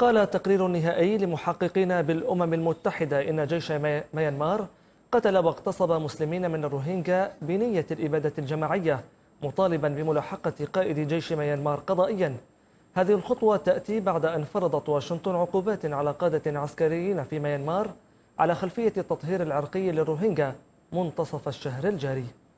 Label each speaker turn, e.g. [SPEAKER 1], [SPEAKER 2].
[SPEAKER 1] قال تقرير نهائي لمحققين بالأمم المتحدة إن جيش ميانمار قتل واغتصب مسلمين من الروهينجا بنية الإبادة الجماعية مطالبا بملاحقة قائد جيش ميانمار قضائيا هذه الخطوة تأتي بعد أن فرضت واشنطن عقوبات على قادة عسكريين في ميانمار على خلفية التطهير العرقي للروهينجا منتصف الشهر الجاري